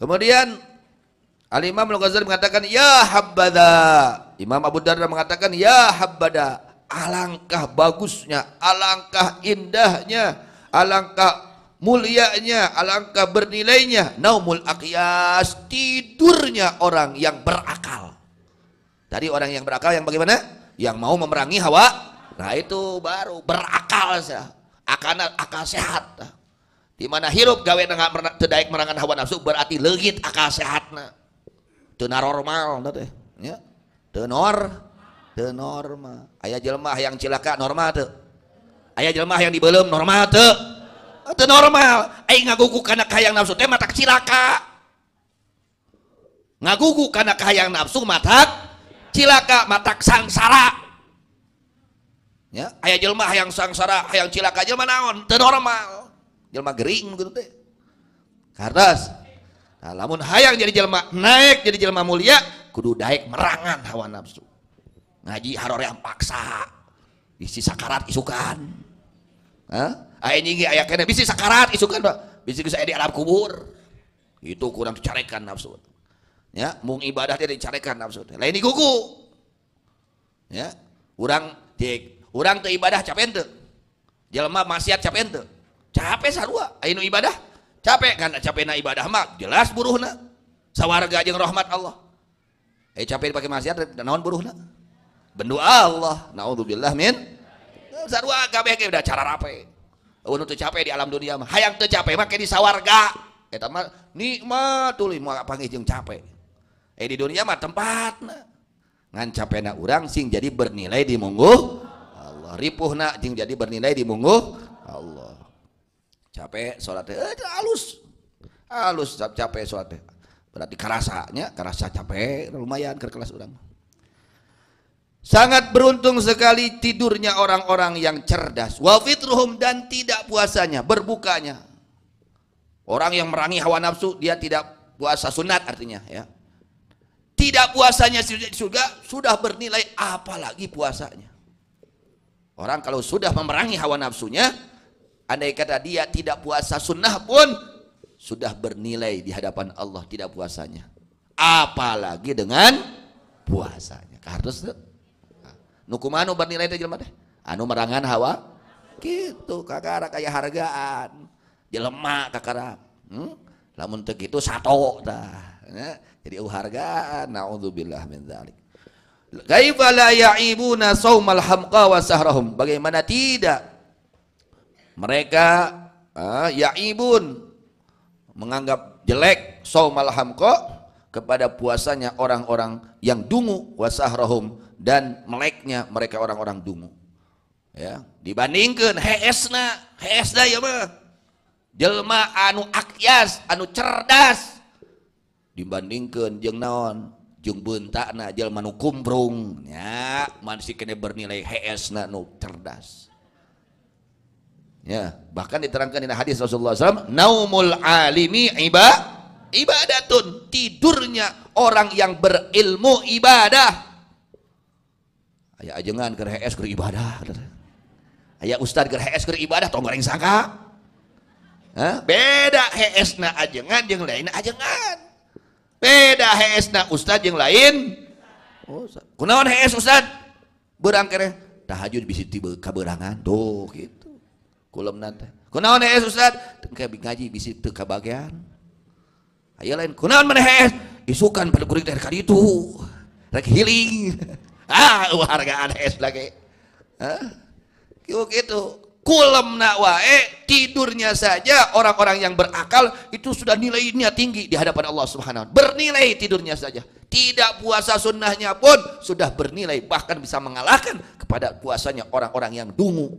Kemudian Al-Imam Al-Ghazali mengatakan, Ya habbada. Imam Abu Darda mengatakan, Ya habbada. Alangkah bagusnya, alangkah indahnya, alangkah mulianya, alangkah bernilainya. Naumul aqyas, tidurnya orang yang berakal. Tadi orang yang berakal yang bagaimana? Yang mau memerangi hawa. Nah itu baru berakal. Akal, akal sehat di mana hirup gawe terdaik merangan hawa nafsu berarti legit akal sehatna tena normal teh ya tenor tenorma ayah jelma yang cilaka normal tuh ayah jelma yang dibelum normal tuh ah, itu normal ayah ngagugu karena kahayang nafsu teh matak cilaka ngagugu karena kahayang nafsu matak cilaka matak sangsara ya ayah jelma yang sangsara yang cilaka jelma naon tenormal normal jelma gering gitu teh kardas nah, lamun hayang jadi jelma naik jadi jelma mulia kudu daek merangan hawa nafsu ngaji harore paksa bisi sakarat isukan Hah? Aini ge aya kene bisi sakarat isukan bisi geus di alam kubur itu kurang dicarekan nafsu ya mung ibadah teh dicarekan nafsu lain digugu ya orang cek orang ke ibadah cap ente jelema maksiat ente capek sarua ainu ibadah capek karena capek na ibadah mak jelas buruh na sawarga jeng rahmat Allah eh capek pakai maksiat dan naon buruh na bendu Allah naudzubillah min sarua kabeh ke udah cara rapi Unu oh, tuh capek di alam dunia mah hayang tuh capek mah di sawarga eta mah nikmat tuluy mau panggil jeng capek eh di dunia mah tempat na ngan capek na urang sing jadi bernilai di munggu Allah ripuhna jeung jadi bernilai di munggu capek sholat eh halus halus capek sholat berarti kerasanya kerasa capek lumayan ke kelas orang sangat beruntung sekali tidurnya orang-orang yang cerdas wafit ruhum dan tidak puasanya berbukanya orang yang merangi hawa nafsu dia tidak puasa sunat artinya ya tidak puasanya surga sudah bernilai apalagi puasanya orang kalau sudah memerangi hawa nafsunya Andai kata dia tidak puasa sunnah pun sudah bernilai di hadapan Allah tidak puasanya. Apalagi dengan puasanya. Kardus tuh. Nah, Nukumanu bernilai itu jelema deh. Anu merangan hawa. Gitu kakara kayak hargaan. Jelema kakara. Hmm? Lamun untuk itu satu. dah. Ya, jadi hargaan naudzubillah min dzalik. Kaifa la ya'ibuna saumal hamqa wa sahrahum? Bagaimana tidak mereka uh, yaibun menganggap jelek saumal hamqa kepada puasanya orang-orang yang dungu wasahrahum dan meleknya mereka orang-orang dungu ya dibandingkan hesna hesna ya mah jelma anu akyas anu cerdas dibandingkan jeng naon jeng bentakna jelma nu kumbrung ya masih kena bernilai hesna nu cerdas Ya, bahkan diterangkan dalam hadis Rasulullah SAW, naumul alimi iba ibadatun tidurnya orang yang berilmu ibadah. Ayah ajengan ke HS ke ibadah. Ayah ustad ke HS ke ibadah, tong goreng sangka. Hah? Beda HS na ajengan yang lain ajengan. Beda HS na ustad yang lain. Oh, Kunaon HS ustad? Berangkere tahajud bisa tiba kaberangan tuh gitu kulam nanti, kunaon es eh, ustad tengke ngaji bisi teu kabagian ayo lain kunaon mana es eh? isukan pada kurik dari kali itu rek healing ah wargaan es lagi Hah? gitu nak wae tidurnya saja orang-orang yang berakal itu sudah nilainya tinggi di hadapan Allah Subhanahu bernilai tidurnya saja tidak puasa sunnahnya pun sudah bernilai bahkan bisa mengalahkan kepada puasanya orang-orang yang dungu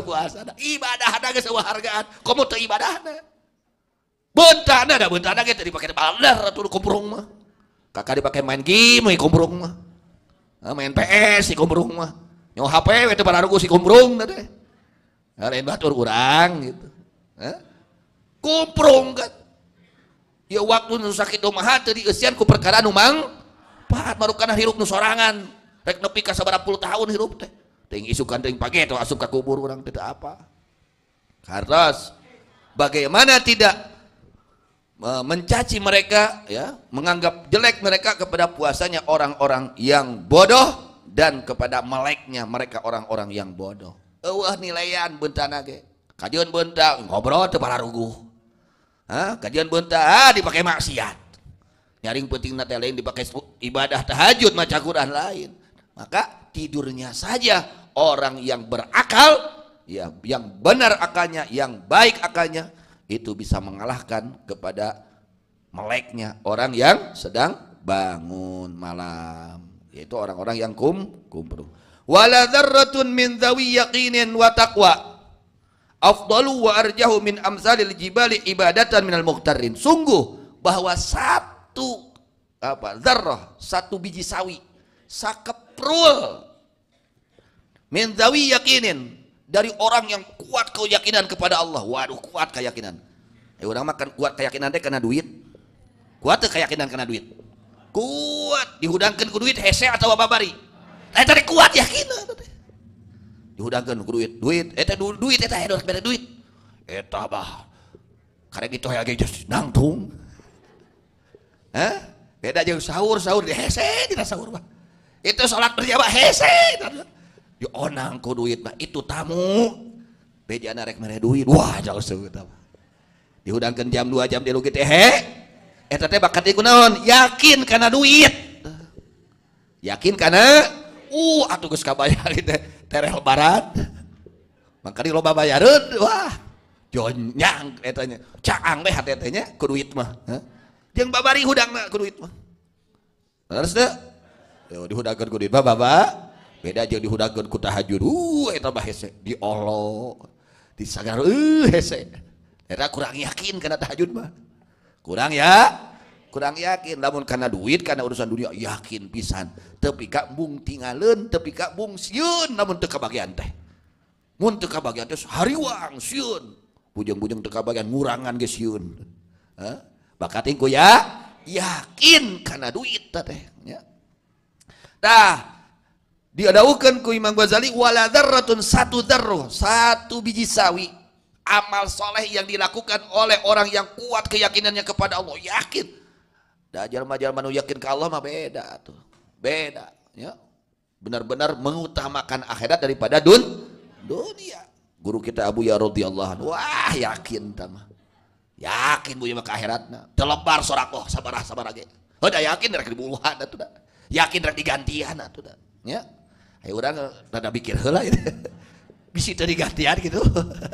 puasa ibadah ada geus hargaan komo teu ibadah ada bentana ada bentana ge teu dipake balar atuh kumprung mah kakak dipakai main game we kumprung mah main PS si kumprung mah nyawa HP we teu bararugu si kumprung teh lain batur urang gitu Hah? kumprung kan ya waktu nu sakit umaha teu dieusian ku perkara nu mang paat baru hirup nu sorangan rek nepi ka sabaraha puluh tahun hirup teh Ting isukan ting pagi itu asup ke kubur orang tidak apa. Hartos bagaimana tidak mencaci mereka ya, menganggap jelek mereka kepada puasanya orang-orang yang bodoh dan kepada meleknya mereka orang-orang yang bodoh. wah nilaian bentana ke Kajian benta ngobrol tuh para rugu kajian benta ah, dipakai maksiat. Nyaring penting teh lain dipakai ibadah tahajud macam Quran lain. Maka tidurnya saja orang yang berakal, ya, yang benar akalnya, yang baik akalnya, itu bisa mengalahkan kepada meleknya orang yang sedang bangun malam. Yaitu orang-orang yang kum kumru. Wala dzarratun min dzawi yaqinin wa taqwa. Afdalu wa arjahu min amsalil jibali ibadatan minal muqtarrin. Sungguh bahwa satu apa? Dzarrah, satu biji sawi, sakeprul Min zawi yakinin. Dari orang yang kuat keyakinan kepada Allah. Waduh kuat keyakinan. Ya orang makan kuat keyakinan teh karena duit. Kuat teh keyakinan karena duit. Kuat dihudangkan ke duit hese atau babari. Eh tadi kuat yakinan. Dihudangkan ke duit. Duit. eh du, duit. Eta eh, hedor eh, beda duit. eh bah. Karena gitu ya gitu nangtung. Eh Beda jauh sahur sahur di hese tidak sahur bah. Itu sholat berjamaah hese. Ya onang oh, ku duit mah itu tamu. Bejana rek mere duit. Wah, jauh seut Dihudangkeun jam 2 jam dilugi teh. Eta eh, teh bakat kunaon? Yakin karena duit. Yakin karena uh atuh geus kabayar teh terel barat Makanya loba bayareun. Wah, jonyang etanya. Caang deh hati etanya ku duit mah. Jeung babari hudangna ku duit mah. Terus teh? Yo dihudangkeun ku duit mah bapak jadijud kurang yakin karenahajud kurang ya kurang yakin namun karena duit karena urusan dunia yakin pisan tepikak bung tinggal le tekak bung siun namunka bagian teh u-jungka bagiananganun bak ya yakin karena duitnya nah Diadaukan ku Imam Ghazali wala dzarratun satu dzarruh, satu biji sawi amal soleh yang dilakukan oleh orang yang kuat keyakinannya kepada Allah yakin dah jalma-jalma nu yakin ke Allah mah beda tuh beda ya benar-benar mengutamakan akhirat daripada dun dunia guru kita Abu Ya radhiyallahu anhu wah yakin tama yakin bu ya mah ke akhiratna telebar sabar oh, sabarah lagi udah yakin rek dibuluhan atuh dah yakin rek digantian atuh dah ya Ayo orang rada mikir heula ini. Gitu. Bisi tadi gantian gitu.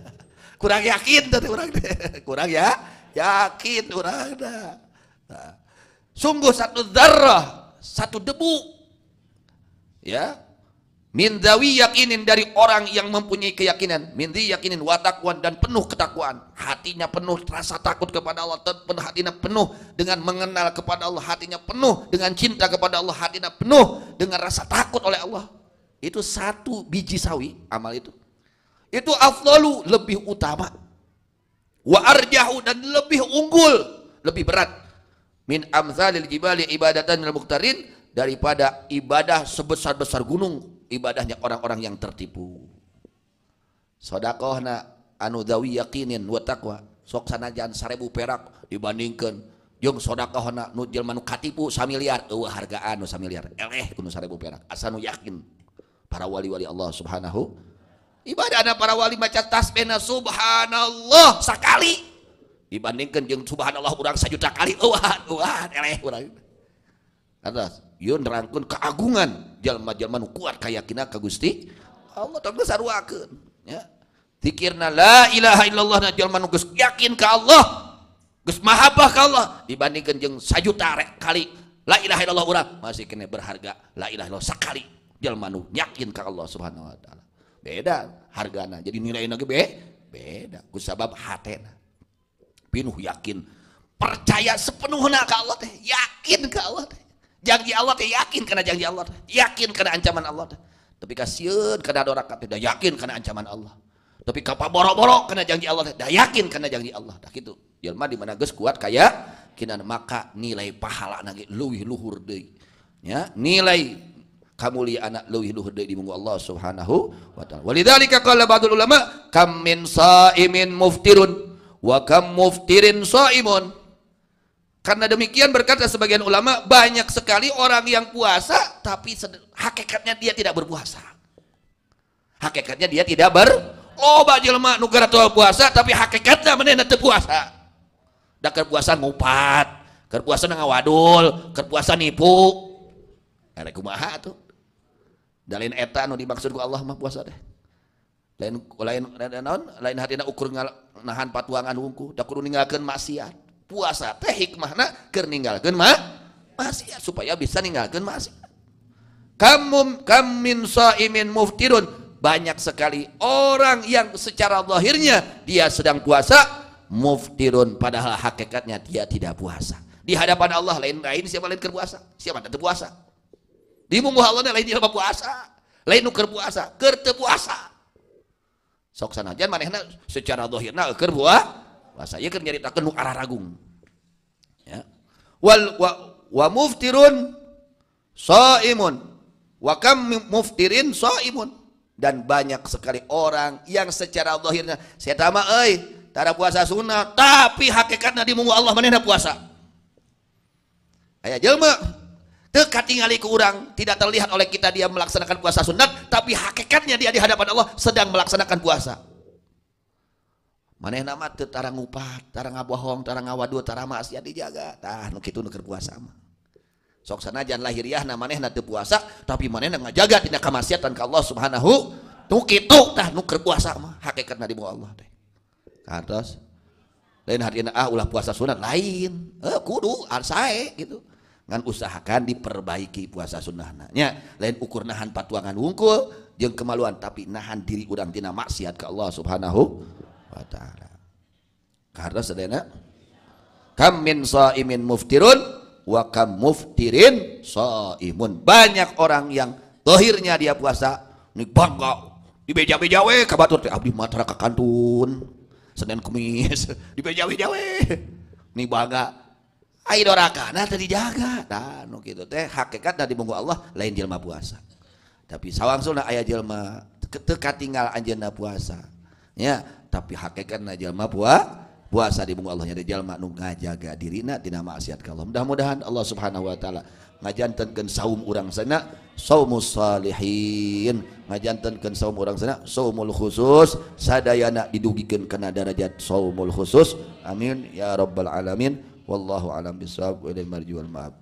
kurang yakin tadi orang deh. Kurang ya yakin orang dah. Nah, sungguh satu darah, satu debu. Ya. Min yakinin dari orang yang mempunyai keyakinan. Min yakinin watakuan dan penuh ketakuan Hatinya penuh rasa takut kepada Allah. hatinya penuh dengan mengenal kepada Allah. Hatinya penuh dengan cinta kepada Allah. Hatinya penuh dengan rasa takut oleh Allah itu satu biji sawi amal itu itu afdalu lebih utama wa arjahu dan lebih unggul lebih berat min amzalil jibali ibadatan lil muqtarin daripada ibadah sebesar-besar gunung ibadahnya orang-orang yang tertipu sodakohna anu dawi yakinin wa taqwa sok sanajan seribu perak dibandingkan jeng sodakohna nu jelma nu katipu samiliar eueuh hargaan nu samiliar eleh kunu seribu perak asa nu yakin para wali-wali Allah subhanahu ibadahnya para wali macam tasbihna subhanallah sekali dibandingkan yang subhanallah orang sejuta kali eueuhan eueuhan eleh orang ada yun rangkun keagungan jalma-jalma kuat keyakinan kegusti Gusti Allah besar wakun ya Tikirna la ilaha illallah na jalma nu yakin ka Allah geus mahabbah ka Allah dibandingkan jeung sajuta kali la ilaha illallah urang masih kena berharga la ilaha illallah sekali jalma nu yakin ka Allah Subhanahu wa taala. Beda hargana. Jadi nilai ge be beda. Kusabab sabab hatena. Pinuh yakin percaya sepenuhnya ke Allah teh, yakin ke Allah teh. Janji Allah teh yakin karena janji Allah teh, yakin karena ancaman Allah teh. Tapi kasieun karena orang tidak yakin karena ancaman Allah. Tapi kapal boro-boro karena janji Allah teh, dah yakin karena janji Allah. Dah gitu. Jelma di mana geus kuat kaya kinan maka nilai pahala nage luhur deui. Ya, nilai anak anak luhur dari di mungu Allah Subhanahu wa taala. Walidzalika qala batul ulama kam min saimin muftirun wa kam muftirin saimun. Karena demikian berkata sebagian ulama banyak sekali orang yang puasa tapi hakikatnya dia tidak berpuasa. Hakikatnya dia tidak ber Oh baju lemak nu atau puasa tapi hakikatnya meneh teu puasa. dan kerpuasa ngupat, kerpuasa ngawadul, kerpuasa nipu. Arek kumaha tuh? da lain eta anu ku Allah mah puasa deh lain lain naon lain hatina ukur nahan patuangan wungku da kudu ninggalkeun maksiat puasa teh hikmahna keur ninggalkeun mah maksiat supaya bisa ninggalkeun maksiat kamu kam min saimin muftirun banyak sekali orang yang secara lahirnya dia sedang puasa muftirun padahal hakikatnya dia tidak puasa di hadapan Allah lain lain siapa lain kerpuasa siapa tidak puasa di munggu hawa lain dia puasa lain nuker puasa ker puasa sok sana jangan manehna secara dohirna ker buah puasa ya ker nyaritakan kenu arah ragung ya wal wa, wa muftirun so wa kam muftirin imun dan banyak sekali orang yang secara dohirnya saya tama eh tara puasa sunnah tapi hakikatnya di munggu Allah manehna puasa ayah jelma dekat tinggali ke orang tidak terlihat oleh kita dia melaksanakan puasa sunat tapi hakikatnya dia di hadapan Allah sedang melaksanakan puasa mana nama teu tarang upat tarang ngabohong tarang ngawadu tarang maksiat dijaga tah itu kitu puasa mah sok sana jangan lahiriah nama mana teu puasa tapi mana yang ngajaga tina kamaksiatan ke Allah subhanahu tuh itu tah nuker puasa mah hakikatnya di bawah Allah teh lain hari ah ulah puasa sunat lain eh kudu arsae gitu ngan usahakan diperbaiki puasa sunnahnya lain ukur nahan patuangan wungkul yang kemaluan tapi nahan diri urang tina maksiat ke Allah subhanahu wa ta'ala karena sedana kam min sa'imin muftirun wa kam muftirin sa'imun banyak orang yang lahirnya dia puasa ini bangga di beja-beja we kabatur teh abdi ah, matra ka kantun Senin kumis di beja-beja we ini bangga Ayo doraka, nah tadi jaga, nah no gitu teh hakikat dari munggu Allah lain jelma puasa. Tapi sawang nah ayah jelma ketika tinggal anjena puasa. Ya, tapi na jelma puah puasa di bunga Allahnya jelma nu ngajaga di nama asyad kalau mudah-mudahan Allah Subhanahu wa taala ngajantenkeun saum orang sana saumus salihin ngajantenkeun saum orang sana saumul khusus sadayana didugikan kena darajat saumul khusus amin ya rabbal alamin والله أعلم بالصواب وإلى المرجو والمآب